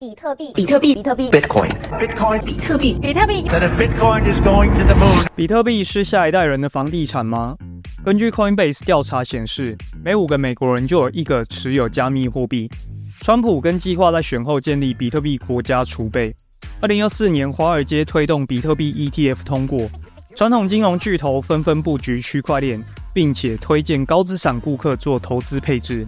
比特币，比特币，比特币，Bitcoin，Bitcoin，比特币，比特币。比特币是下一代人的房地产吗？根据 Coinbase 调查显示，每五个美国人就有一个持有加密货币。川普跟计划在选后建立比特币国家储备。二零二四年，华尔街推动比特币 ETF 通过，传统金融巨头纷纷布局区块链，并且推荐高资产顾客做投资配置。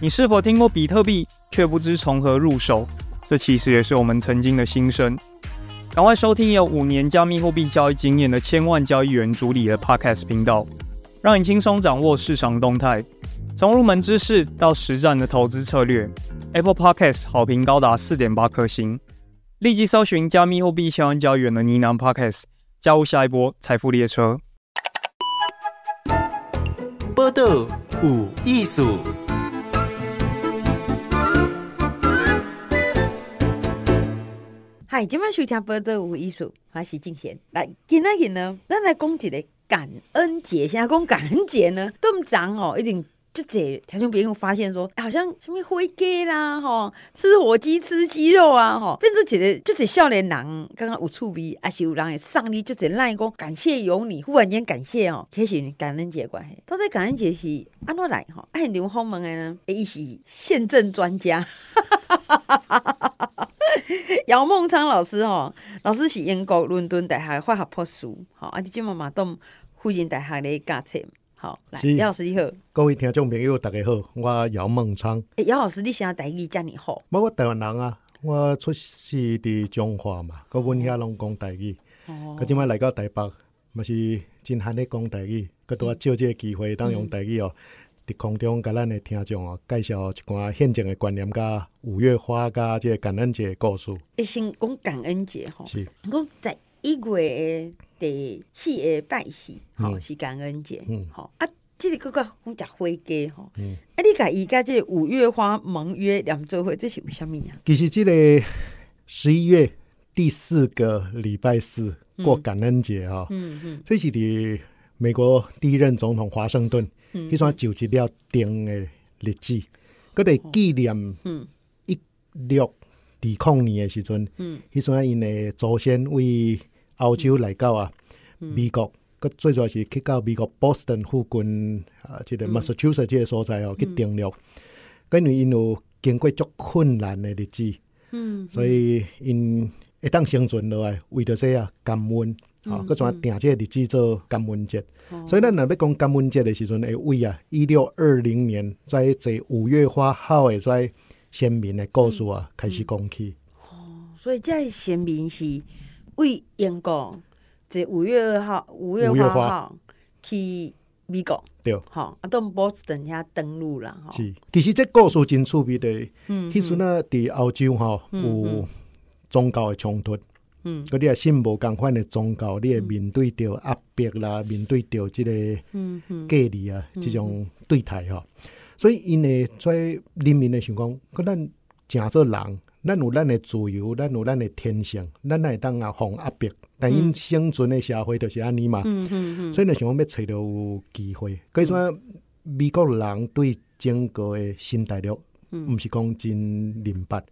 你是否听过比特币，却不知从何入手？这其实也是我们曾经的心声。赶快收听有五年加密货币交易经验的千万交易员主理的 Podcast 频道，让你轻松掌握市场动态，从入门知识到实战的投资策略。Apple Podcast 好评高达四点八颗星。立即搜寻加密货币千万交易员的呢喃 Podcast，加入下一波财富列车。波豆五艺术。今麦收听《百得无艺术》，阿是静贤来，今来日呢，咱来讲一个感恩节。现在讲感恩节呢，都唔长哦，一定就这听中别人发现说，好像什么火锅啦，吼，吃火鸡吃鸡肉啊，吼，变做一个就只少年人刚刚有趣味，也是有人会上力，就只赖讲感谢有你，忽然间感谢哦，开始感恩节关系。到底感恩节是安怎来？哈，爱刘轰门的呢，伊是宪政专家。姚孟昌老师哦，老师是英国伦敦大学化学博士，哦，啊，你今妈嘛都附近大学咧教册，好，来姚老师你好，各位听众朋友大家好，我姚孟昌，姚老师你啥要台语遮尔好，我台湾人啊，我出世伫中华嘛，各阮遐拢讲台语，哦，即摆来到台北，嘛是真罕咧讲台语，拄啊借即个机会当用台语哦。伫空中，甲咱的听众啊，介绍一寡现今的观念，甲五月花，即个感恩节的故事。一先讲感恩节吼，是讲在一月的四个拜四，哈是感恩节，嗯，吼啊，这个个个讲食花鸡吼，嗯，啊，你甲伊即这五月花盟约两周会，这是为虾米啊？其实，这个十一月第四个礼拜四过感恩节吼、嗯，嗯嗯，这是伫美国第一任总统华盛顿。迄阵就是了定诶日子，搁伫纪念一六二零年诶时阵，迄双因诶祖先为澳洲来到啊，美国搁最主要是去到美国波士顿附近啊，即个 Massachusetts 即个所在哦去定留，因为因有经过足困难诶日子，嗯，所以因一当生存落来，为着说啊感恩。啊，各种啊，定个日子做感恩节，所以咱若要讲感恩节的时候，会为啊，一六二零年在即五月花号的在先民的故事啊，开始讲起。哦，所以在先民是为英国在五月二号，五月花号去美国。对，吼，啊，都 boss 下登陆了吼，是，其实这故事真趣味的。嗯，时阵呢，伫澳洲吼有宗教的冲突。嗯，嗰啲啊信无共款的宗教，你会面对着压迫啦，面对着即个嗯隔离啊，即种对待吼，所以因诶在人民诶想讲，咱诚做人，咱有咱的自由，咱有咱的天性，咱会当啊防压迫，但因生存的社会就是安尼嘛，所以呢想讲要着有机会，可以说美国人对整个的新大陆。毋是讲真淋巴，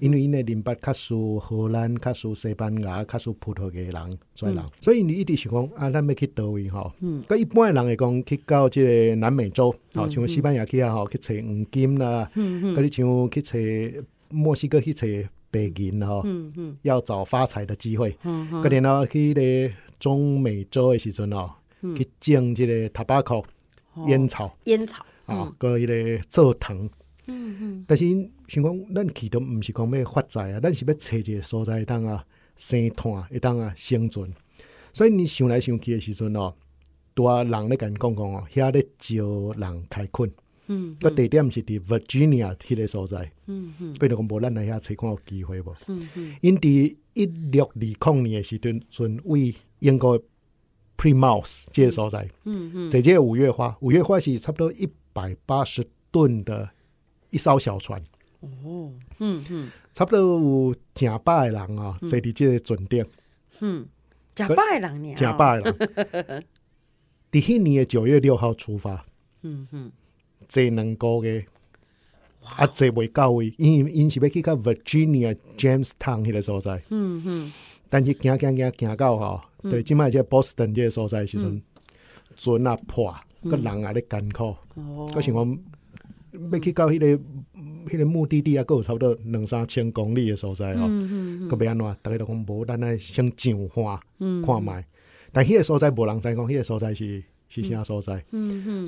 因为因诶淋巴较属荷兰、较属西班牙、较属葡萄牙人衰人，所以你一直想讲啊，咱要去倒位吼？咁一般诶人会讲去到即个南美洲，吼，像西班牙去啊，吼，去找黄金啦，咁你像去找墨西哥去找白银嗯、要找发财的机会。咁然后去咧中美洲诶时阵哦，去种即个 t o 克 a 烟草，烟草啊，嗰迄个蔗糖。但是因想讲，咱去都毋是讲要发财啊，咱是要找一个所在当啊生炭，啊，当啊生存。所以你想来想去的时阵哦，拄啊人咧你讲讲哦，遐咧招人开困。嗯，个地点是伫 Virginia 迄个所在。嗯嗯，对如讲无咱来遐找看有机会无。嗯嗯，因伫一六二零年诶时阵，准为英国 p r i m o u s e 个所在。嗯哼，这个五月花，五月花是差不多一百八十吨的。一艘小船，哦，嗯嗯，差不多有近百人啊，伫即个船店，嗯，近百人呢，近百人。伫迄年的九月六号出发，嗯嗯，坐两个月，啊，坐未到位，因因是要去到 Virginia James Town 迄个所在，嗯嗯，但是行行行行到哈，对，今麦这 Boston 即个所在，时阵，船啊破啊，个人啊咧艰苦，哦，可是讲。要去到迄个迄个目的地啊，佫有差不多两三千公里诶所在吼阁要安怎逐个都讲无咱来先上岸看觅但迄个所在无人知讲迄个所在是是啥所在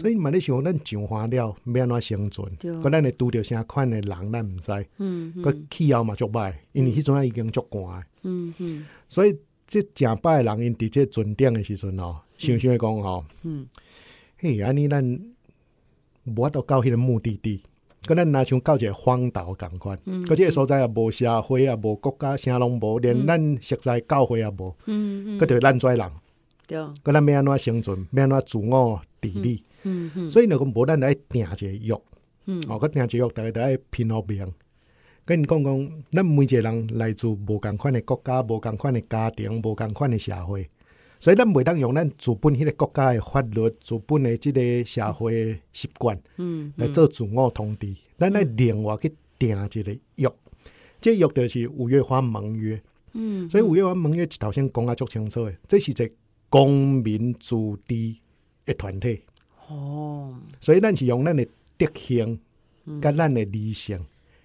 所以嘛咧想咱上岸了要安怎生存阁咱会拄着啥款诶人咱毋知阁气候嘛足歹因为迄阵仔已经足寒诶所以这正歹诶人因伫这船顶诶时阵吼想想咧讲吼嘿安尼咱无法度到迄个目的地，可咱若像到一个荒岛共款，个即个所在也无社会也无国家，啥拢无，连咱实在教会也无，个就咱遮人。对，个咱要安怎生存，要安怎自我自理，嗯嗯。所以那个无咱来定一个约，嗯，我定一个约，逐个都爱拼好命。跟你讲讲，咱每一个人来自无共款的国家，无共款的家庭，无共款的社会。所以咱袂当用咱自本迄个国家诶法律、自本诶即个社会习惯，嗯，来做自我统治。咱来另外去订一个约，这约就是五月花盟约。嗯，所以五月花盟约头先讲啊足清楚诶，这是一个公民自治诶团体。哦，所以咱是用咱诶德行，甲咱诶理性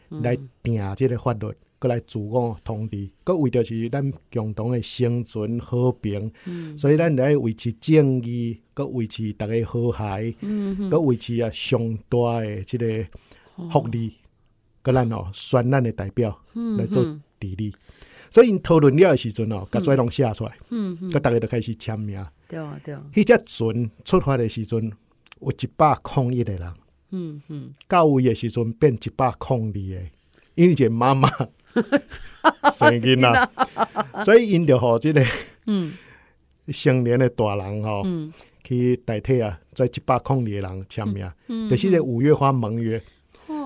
来订即个法律。过来，自我通知，个为着是咱共同诶生存和平，所以咱来维持正义，个维持逐个和谐，个维持啊上大诶即个福利，个咱哦选咱诶代表来做治理。所以因讨论了诶时阵哦，甲跩拢写出来，嗯逐甲都开始签名。对对，迄只船出发诶时阵，有一百空一诶人，嗯嗯，到位诶时阵变一百空二诶，因为只妈妈。生音 仔，所以因着互即个嗯，年诶的大人吼去代替啊，在一百空里的人签名。就是个五月花盟约，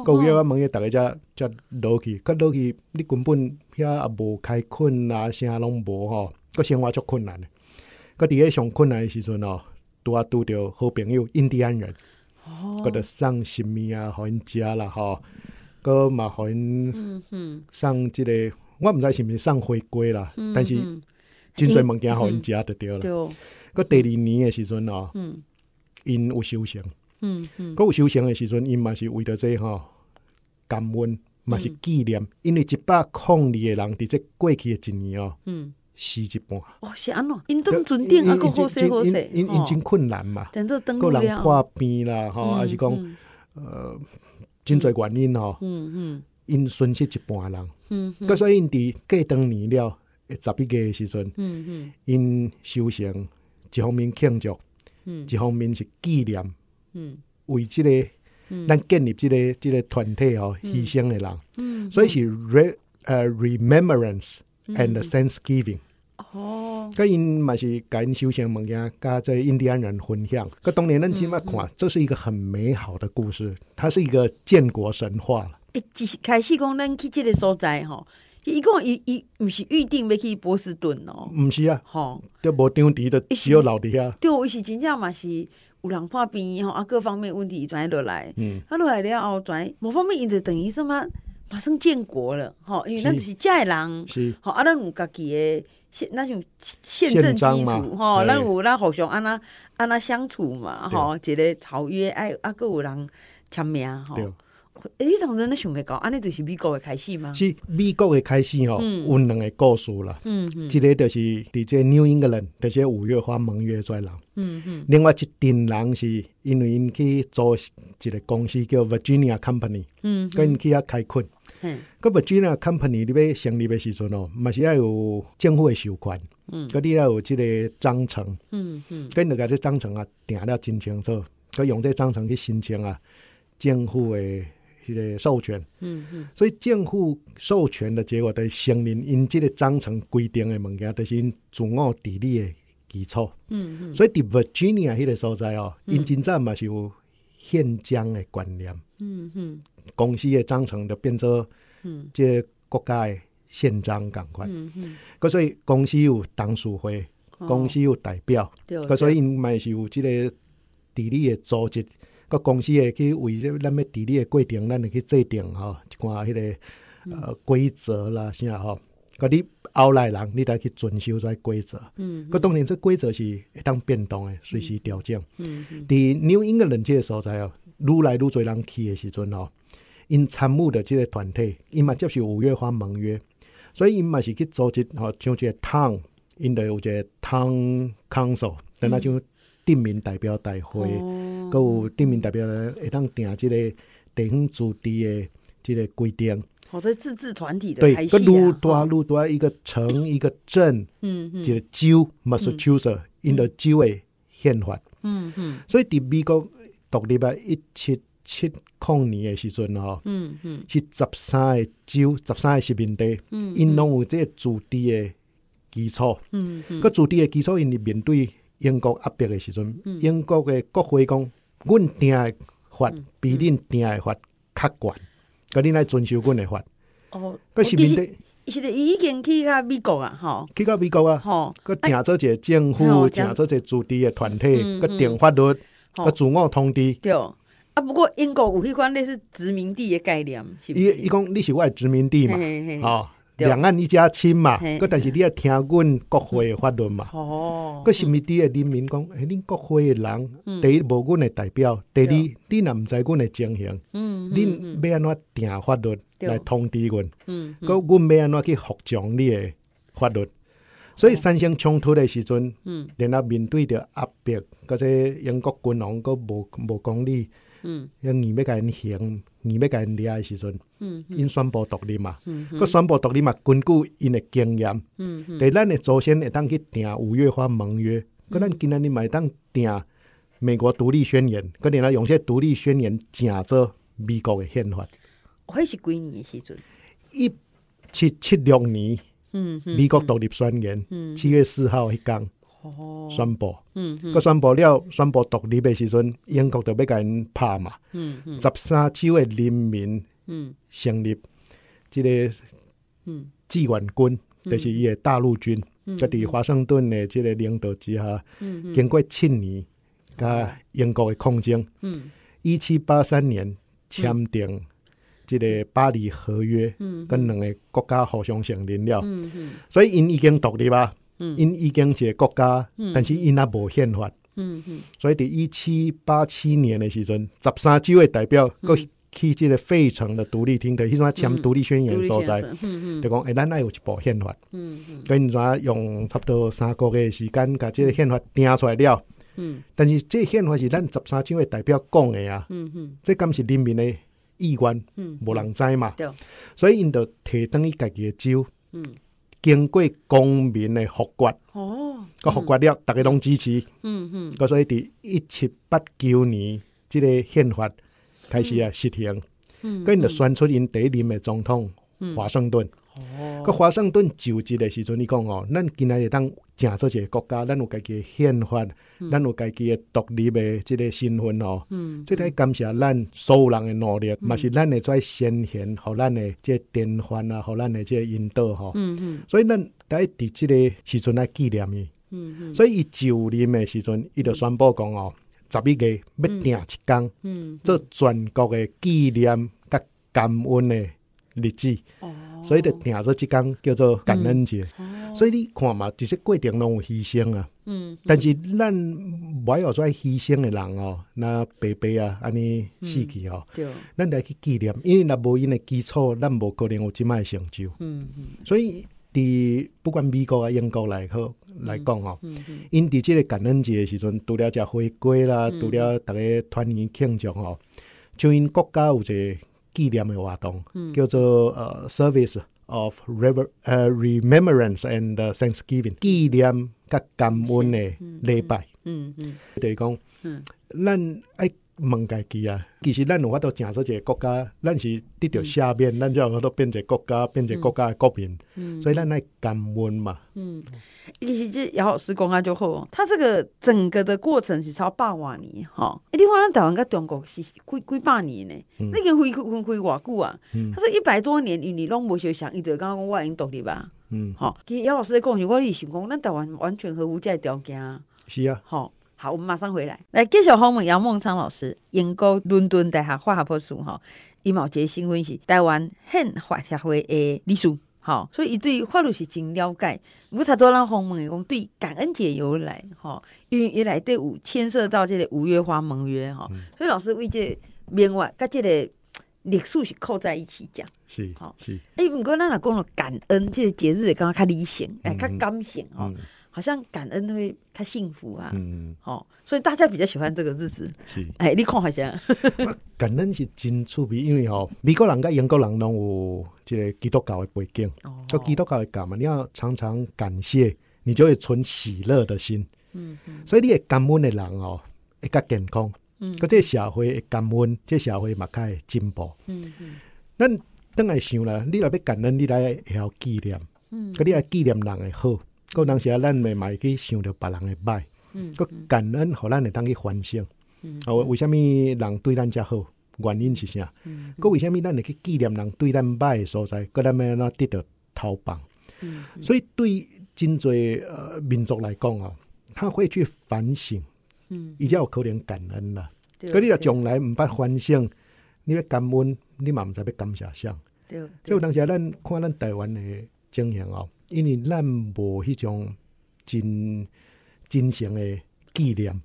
个五月花盟约，大家则则落去，可落去，你根本遐也无开困啊，啥拢无吼，个生活足困难的。个伫咧上困难的时阵哦，拄啊拄着好朋友印第安人，个送食物啊，互因食啦吼。个互因送即个我毋知是毋是送回归啦，但是真侪物件互因食着着啦。个第二年诶时阵哦，因有修行，个有修行诶时阵，因嘛是为着即吼感恩，嘛是纪念，因为一百空里诶人，伫即过去诶一年嗯，死一半。哦，是安怎？因当阵定啊，个好势好势，因因真困难嘛，个人破病啦，吼，还是讲，呃。真侪原因哦，嗯嗯，因损失一半人，嗯，嗯，个所以因伫过当年了，十一个时阵，嗯嗯，因修行一方面庆祝，嗯，一方面是纪念，嗯，为这个，嗯，咱建立这个这个团体哦牺牲的人，嗯，所以是 re 呃 remembrance and sense giving。哦。甲因嘛是甲因修行物件，甲这印第安人分享。佮当年咱即码看，这是一个很美好的故事。它是一个建国神话了。开始讲咱去这个所在吼。伊讲伊伊毋是预定要去波士顿咯，毋是啊，吼，就无张迪的只有留伫遐。对，伊是真正嘛是有人破病吼啊，各方面问题转落来，嗯，啊落来了后转，某方面伊就等于什么，马上建国了，吼，因为咱就是遮的人，是，吼，啊咱有家己的。现那种宪政基础，吼，咱有咱互相安那安那相处嘛，吼，一个草约，哎，啊，够有人签名，吼。诶，你当才那想袂到，安尼就是美国诶开始嘛？是美国诶开始吼，有两个故事啦，嗯嗯，一个就是伫这 New England，就是五月花盟约在人。嗯嗯，另外一顶人是因为因去做一个公司叫 Virginia Company，嗯，跟因去遐开矿。格 Virginia company 里边成立的时阵哦，嘛是要有政府的授权，嗯，格你要有即个章程，嗯嗯，跟那个这章程啊定了真清楚，后，佮用这章程去申请啊政府的迄个授权，嗯嗯，所以政府授权的结果对承认因即个章程规定的物件，就是因自我独立的基础，嗯嗯，所以伫 Virginia 迄个所在哦，因真正嘛是有宪章的观念，嗯嗯。公司的章程就变做即个国家宪章咁款。嗯嗯。所以公司有董事会，公司有代表。对。所以，因嘛是有即个，治理的组织。个公司会去为即那么理例嘅规定，咱会去制定哈，一寡迄个，呃，规则啦，啥吼、哈。个你后来人，你得去遵守跩规则。嗯。个当然，这规则是会当变动诶，随时调整。嗯伫 new e n g l i s 的时候，才愈来愈侪人去诶时阵哦。因参募的即个团体，伊嘛接受五月花盟约，所以伊嘛是去组织吼，像一个 town，因着有一个 town council，等下像镇民代表大会，佮有镇民代表来会当定即个地方自治的即个规定。好多自治团体的台对，各路多啊路多一个城一个镇，嗯嗯，即个州 Massachusetts，伊的州位宪法，嗯嗯，所以伫美国独立啊，一七。七、抗年的时候吼、嗯，嗯嗯，是十三个州，十三个殖民地，嗯，因拢有个驻地的基础，嗯嗯，个驻地的基础因面对英国压迫的时候，英国诶国会讲，阮定诶法比恁定诶法较悬，个恁来遵守阮诶法，哦，个殖民地，现在已经去到美国啊，吼，去到美国啊，吼，个订做个政府，订做个驻地的团体，个订法律，个自我通知，对。啊，不过英国有迄款类是殖民地诶概念，伊伊讲你是我诶殖民地嘛，哦，两岸一家亲嘛，嗰但是你要听阮国会诶法律嘛，哦，是毋是地诶人民讲，诶，恁国会诶人第一无阮诶代表，第二你若毋知阮诶情形，嗯，恁要安怎定法律来通知阮？嗯，嗰阮要安怎去服从你诶法律？所以三星冲突诶时阵，嗯，然后面对着压迫，嗰些英国君王佫无无讲理。嗯，因二要甲因行，硬要甲因掠诶时阵，因宣布独立嘛，搁宣布独立嘛，根据因诶经验。嗯伫咱诶祖先会当去订《五月花盟约》，搁咱今仔日嘛会当订《美国独立宣言》，搁然后用些《独立宣言》正做美国诶宪法。迄是几年诶时阵？一七七六年，嗯，美国独立宣言，七月四号迄刚。宣布，嗯，宣布了，宣布独立的时阵，英国就要甲因拍嘛，嗯，十三州的人民，嗯，成立这个，嗯，志愿军就是伊的大陆军，嗯，伫华盛顿的这个领导之下，嗯，经过七年，甲英国的抗争，嗯，一七八三年签订这个巴黎合约，跟两个国家互相承认了，所以伊已经独立吧。因已经一个国家，但是因阿无宪法，所以伫一七八七年的时阵，十三州的代表去去这个费城的独立厅的，伊说签独立宣言所在，就讲哎，咱要有一部宪法。跟你用差不多三个月时间，把这个宪法定出来了。嗯，但是这宪法是咱十三州的代表讲的啊。嗯哼，这讲是人民的意愿，嗯，无人知嘛。对，所以因就提登伊家己招。嗯。经过公民的复国，哦，个复国了，大家拢支持，嗯嗯。个所以伫一七八九年，即个宪法开始啊实行，嗯，跟着选出因第一任的总统华盛顿，哦，个华盛顿就职的时候，你讲哦，咱今日就当。正做一个国家，咱有家己诶宪法，咱有家己诶独立诶即个身份哦。嗯，这台感谢咱所有人诶努力，嘛是咱诶在先贤互咱诶即个典范啊，互咱即个引导吼。嗯嗯。所以咱在伫即个时阵来纪念伊。嗯嗯。所以伊就任诶时阵，伊就宣布讲哦，十一月要定七嗯，做全国诶纪念甲感恩诶日子。哦。所以得定做即工叫做感恩节。所以你看嘛，就是规定拢有牺牲啊，嗯，但是咱无爱话做牺牲的人哦，那白白啊，安尼死去哦，咱爱去纪念，因为若无因的基础，咱无可能有即卖成就。嗯嗯，所以伫不管美国啊英国来好来讲哦，因伫即个感恩节嘅时阵，除了食回归啦，除了逐个团圆庆祝哦，就因国家有一个纪念的活动，叫做呃 service。of rever- uh, remembrance and uh, thanksgiving 紀念甲感恩的禮拜，就是講咱愛。问家己啊，其实咱有法度讲出一个国家，咱是得到下面，咱就都变个国家，变个国家的国民，所以咱来感恩嘛。嗯，其实这姚老师讲啊就好，他这个整个的过程是超百万年哈，一看话咱台湾跟中国是几几百年呢，那个分分开偌久啊，他说一百多年与你拢无少想，伊就刚刚已经独立吧，嗯，好，其实姚老师在讲时我也想讲，咱台湾完全合乎这条件，是啊，好。好，我们马上回来。来继续访问杨孟昌老师，英国伦敦大学化学博士哈，一毛节新闻是台湾很化学会的秘书。好，所以伊对法律是真了解。不过他多人问门讲对感恩节由来吼，因为一来对有牵涉到这个五月花盟约吼，所以老师为这缅怀甲这个历史是扣在一起讲。是好是哎，不过咱若讲了感恩这个节日，刚刚较理性哎，较感性哦。好像感恩会开幸福啊，嗯，好，所以大家比较喜欢这个日子。是，哎，你看好像 感恩是真出名，因为哦，美国人跟英国人拢有即个基督教的背景，哦，基督教的教嘛？你要常常感谢，你就会存喜乐的心。嗯嗯，所以你感恩的人哦，会较健康，嗯，个即社会感恩，即社会嘛较会进步。嗯嗯，咱等下想啦，你若要感恩，你来会晓纪念，嗯，个你来纪念人的好。个当时啊，咱咪买去想着别人的歹，个感恩，互咱会当去反省。哦，为什物人对咱遮好？原因是啥？个为什物咱会去纪念人对咱歹的所在？个咱咪那得到头棒。所以对真侪呃民族来讲哦，他会去反省，嗯，伊才有可能感恩啦。个你若从来毋捌反省，你要感恩，你嘛毋知要感谢啥。即有当时啊，咱看咱台湾的景象哦。因为咱无迄种真真诚诶纪念，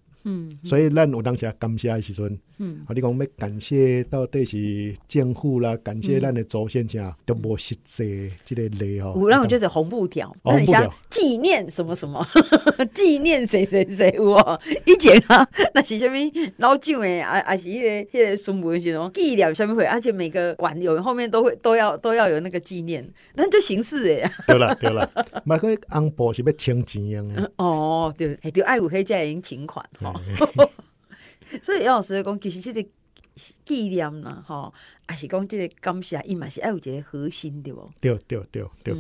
所以咱有当时感谢诶时阵。嗯，啊，你讲要感谢到底是政府啦，感谢咱的祖先生，都无实际，这个礼哦。有那种就是红布条，你想纪念什么什么？纪念谁谁谁？哇，以前啊，那是什么老将的啊啊，是迄个迄个什么是雄？纪念什么会？而且每个馆有后面都会都要都要有那个纪念，那就形式诶。对啦对啦，买 个红布是要请钱诶。哦，对，还就爱武黑家人请款吼。所以，老师讲，其实即个纪念啦，吼，也是讲即个感谢，伊嘛是爱有一个核心，对无？对对对对。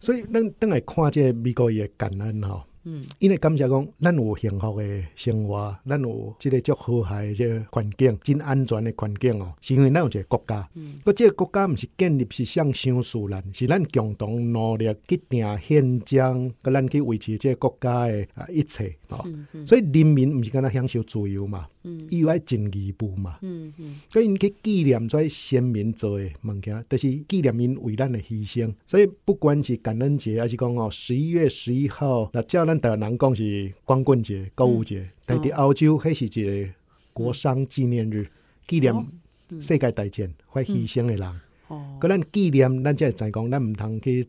所以，咱咱来看即个美国的感恩，吼。嗯，因为感谢讲，咱有幸福诶生活，咱有即个足好海即个环境，真安全诶环境哦，是因为咱有一个国家。嗯，即个国家毋是建立是向相苏人，是咱共同努力、去定宪章，咁咱去维持即个国家诶啊一切哦。所以人民毋是敢若享受自由嘛，嗯，有爱进义务嘛。嗯嗯，所因去纪念遮先民做诶物件，就是纪念因为咱诶牺牲。所以不管是感恩节，还是讲哦十一月十一号，那叫。咱湾人讲是光棍节、购物节，但伫澳洲，迄是一个国商纪念日，纪念世界大战或牺牲的人。个咱纪念，咱才会知讲，咱毋通去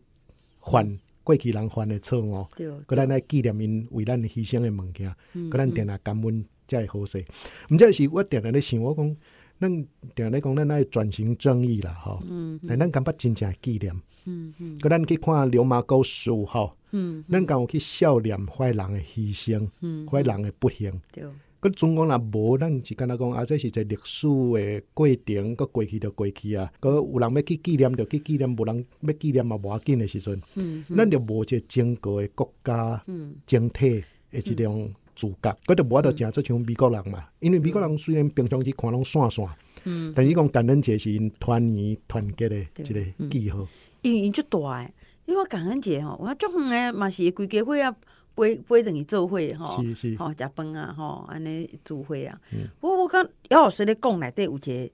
犯过去人犯的错误，个咱来纪念因为咱牺牲的物件，个咱定来感恩才会好势。毋则是我定来咧想，我讲，咱定来讲，咱爱转型正义啦，吼。但咱敢不真正纪念？嗯个咱去看《流氓高手》吼。嗯，咱有去笑脸坏人的牺牲，坏人的不幸。对，个中国若无，咱是敢若讲啊？这是在历史的过程，个过去就过去啊。个有人要去纪念，就去纪念；，无人要纪念嘛，无要紧的时阵。嗯咱就无一个整个的国家、嗯，整体的一种自觉。个就无得正就像美国人嘛。因为美国人虽然平常去看拢散散，嗯，但伊讲感恩节是因团圆团结的一个记号，因因就大。因为感恩节吼，我种个嘛是规家伙啊，陪陪人去做会吼，吼食饭啊，吼安尼聚会啊。我我刚姚老师咧讲内底有一个，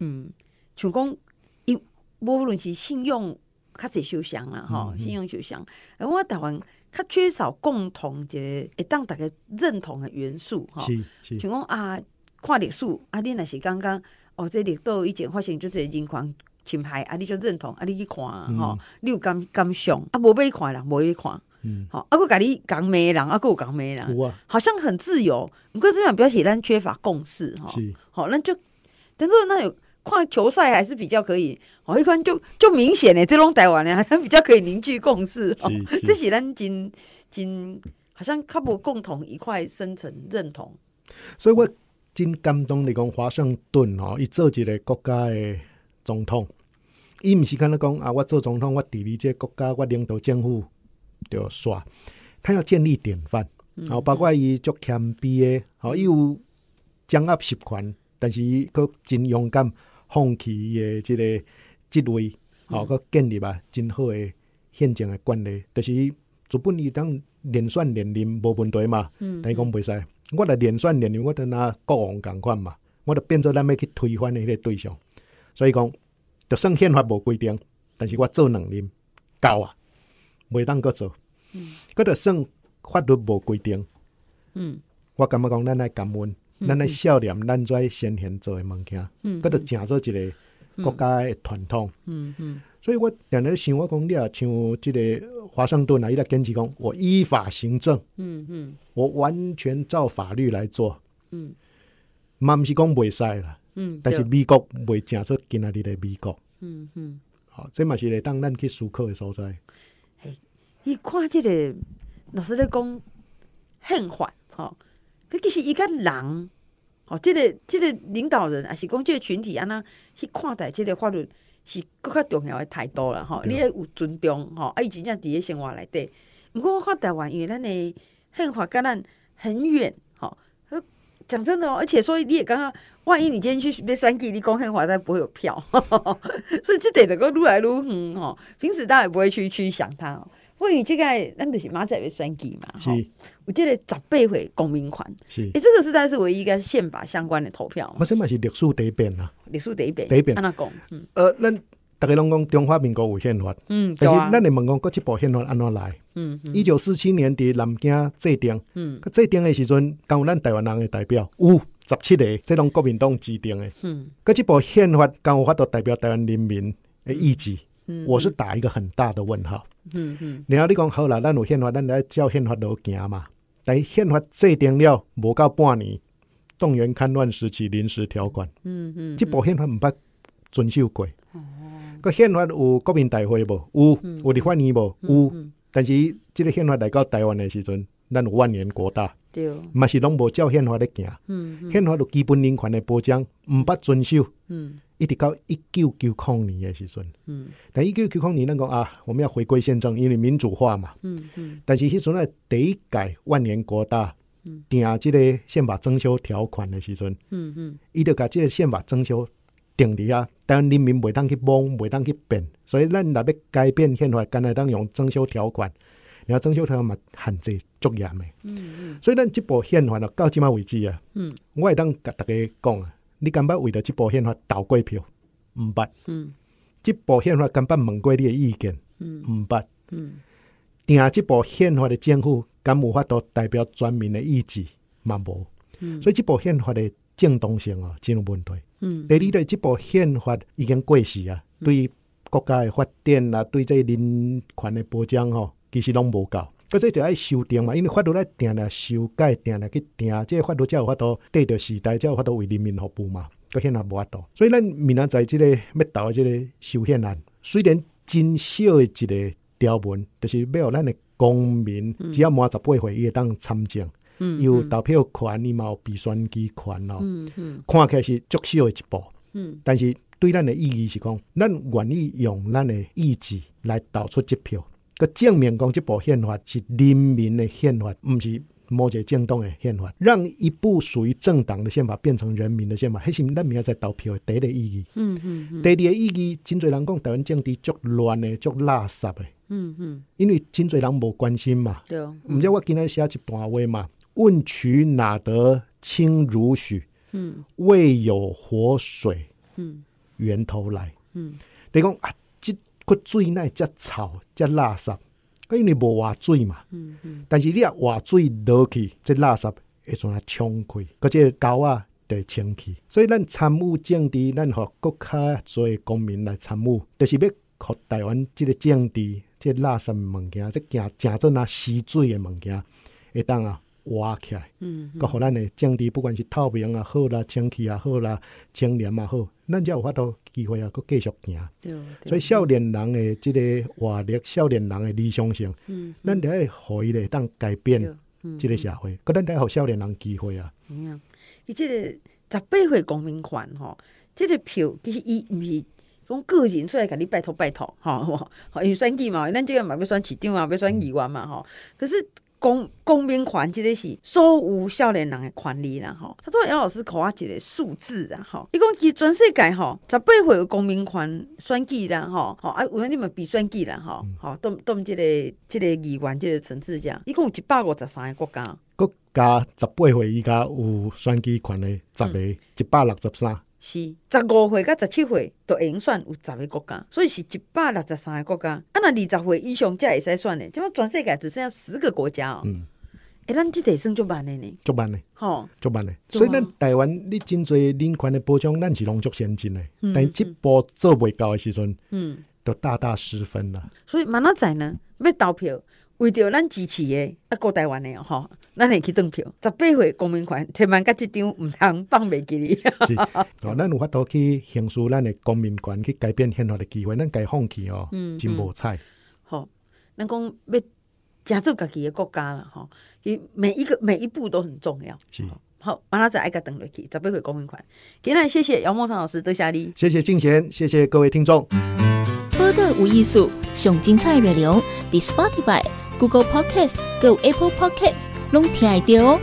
嗯，像讲因无论是信用较是受伤了吼，信用受伤，而我台湾较缺少共同一个会当逐个认同的元素吼，是，讲啊，看历史啊，你若是刚刚哦，这历度以前发生就是人狂。金牌啊！你就认同啊！你去看啊！吼，你有感感想啊？无要去看人，无要去看。嗯，好，啊，哥甲你讲骂人，阿有讲骂人，好像很自由。毋过这样比较咱缺乏共识，吼，是，好，那就，但是那有看球赛还是比较可以。哦，一看就就明显的这种台湾呢，好像比较可以凝聚共识。哦，这是咱真真好像较无共同一块生层认同。所以我真感动你讲华盛顿哦，伊做一个国家的总统，伊毋是讲若讲啊！我做总统，我治理这国家，我领导政府，着煞。他要建立典范，好，包括伊足谦卑的，好，伊有掌握习惯，但是伊佫真勇敢，放弃伊的即个职位，好，佫建立啊，真好的宪政的惯例，就是资本伊当连选连任无问题嘛。嗯，但伊讲袂使，我来连选连任，我同若国王共款嘛，我就变做咱要去推翻的迄个对象。所以讲，就算宪法无规定，但是我做能力够啊，未当个做。嗯，搿就算法律无规定。嗯，我感觉讲，咱来感恩，咱来笑脸，咱在先贤做的物件。嗯，搿就做一个国家的传统。嗯嗯，所以我常常想，我讲，你啊，像即个华盛顿啊，伊个坚持讲，我依法行政。嗯嗯，我完全照法律来做。嗯，妈是讲袂使啦，嗯，但是美国未正出今仔日的美国，嗯哼，好，这嘛是咧当咱去思考的所在。嘿，伊看即个老师咧讲，宪法，吼、佮其实伊甲人，哦，即个即个领导人，还是讲即个群体，安呐，去看待即个法律是更较重要的态度啦吼，你要有尊重吼、啊，伊真正伫咧生活内底。毋过我看台原因，咱诶，宪法甲咱很远。讲真的哦，而且说你也刚刚，万一你今天去被选举，你龚汉华再不会有票，所以这得这个撸来撸去哦。平时大家也不会去去想他。哦。关于这个，咱就是马仔被选举嘛。是，我记得早备会公民款。是，哎，这个实在是唯一一个宪法相关的投票。我什么？是历第一遍啊？历这第一遍，第一遍。安边。讲？嗯，呃，那。大家拢讲中华民国有宪法，但是咱嚟问讲，嗰这部宪法安怎来？一九四七年底南京制定，制定的时阵，有咱台湾人的代表有十七个，这种国民党制定的。嗰这部宪法，交有法代表台湾人民的意志。我是打一个很大的问号。然后你讲好了，咱有宪法，咱来照宪法都行嘛？但宪法制定了，无到半年，动员戡乱时期临时条款，这部宪法不八遵守过。个宪法有国民大会无有，有立法院无有，但是即个宪法来到台湾的时阵，咱有万年国大，嘛是拢无照宪法咧行。宪法有基本人权的保障，毋捌遵守，一直到一九九零年的时阵。但一九九零咱讲啊，我们要回归宪政，因为民主化嘛。但是阵存第一届万年国大，定即个宪法征修条款的时阵，伊得甲即个宪法征修。定啲啊，但人民袂当去摸，袂当去变，所以咱若要改变宪法，梗系当用征修条款。然后征修条款嘛限制足严诶。嗯嗯。所以咱即部宪法咯，到即物为止啊，嗯，我会当甲逐个讲啊，你敢捌为着即部宪法投过票，毋捌。嗯，即部宪法敢捌问过你诶意见，嗯捌。得，嗯，第二，部宪法诶政府敢有无法度代表全民诶意志，嘛？嗯，所以即部宪法诶。正当性哦，真有问题。第二，台即部宪法已经过时啊，对国家的发展啊，对这人权的保障吼，其实拢无够。佮这就爱修订嘛，因为法律来定来修改定来去即这法律才有法度跟着时代才有法度为人民服务嘛。佮现在无法度，所以咱明仔在即个要投即个修宪案，虽然真少一个条文，但是要咱的公民只要满十八岁，伊会当参政。有投票权，你有被选举权咯。看是足小的一步，但是对咱的意义是讲，咱愿意用咱的意志来投出一票，佮证明讲这部宪法是人民的宪法，毋是某一个政党嘅宪法，让一部属于政党的宪法变成人民的宪法，迄是明仔载投票第一个意义。嗯嗯嗯，第二个意义，真侪人讲台湾政治足乱诶，足垃圾诶。嗯嗯，因为真侪人无关心嘛。对哦，知我今仔写一段话嘛。问渠哪得清如许？嗯，为有活水嗯源头来嗯。等于讲，即个水那遮草，遮垃圾，因为无活水嘛。嗯嗯。但是你啊活水落去，这垃圾会从啊冲开，个只沟啊就清气，所以咱参悟降低，咱和国家做公民来参悟，就是要互台湾这个降低这垃圾物件，这行行做那死水的物件会当啊。挖起来，嗯，个互咱诶，政治不管是透明啊好啦，清气啊好啦，清廉啊好，咱才有法度机会啊，阁继续行。对所以少年人诶，即个活力，少年人诶理想性，嗯，咱得爱互伊咧，当改变即个社会，阁咱爱互少年人机会啊。伊即个十八岁公民权吼，即个票其实伊毋是讲个人出来甲你拜托拜托，吼、吼因为选举嘛，咱即个嘛要选市长嘛，要选议员嘛吼，可是。公公民权，即个是所有少年人的权利啦，吼。他说杨老师考我一个数字啦，吼。伊讲其实全世界吼十八岁有公民权选举啦，吼。吼啊，有们你们比选举啦，吼。吼，都当即个即个议员即个层次上，一共有一百五十三个国家。国家十八岁伊家有选举权的十个，一百六十三。是十五岁到十七岁，都会用算有十个国家，所以是一百六十三个国家。啊，若二十岁以上才会使算的，即么全世界只剩下十个国家哦。嗯，哎，咱即得算足万的呢？足万的，吼，足万的。所以咱台湾，你真侪领款的保障，咱是拢作先进嘞。但即波做到的时阵，嗯，都大大失分了。所以蛮难在呢，要投票。为着咱支持的啊，国台湾的吼，咱会去投票。十八岁公民权，千万甲即张毋通放袂记哩。是，哦，咱有法度去行使咱的公民权，去改变现法的机会，咱该放弃哦，真无彩。好，咱讲要加筑自己的国家了，伊每一个每一步都很重要。是。好，完了再挨个登落去。十八岁公民权，今日谢谢姚梦生老师多谢哩。谢谢静贤，谢谢各位听众。播客无艺术，熊精彩热流，The Spotify。Google Podcast Go Apple Podcast 都听得哦。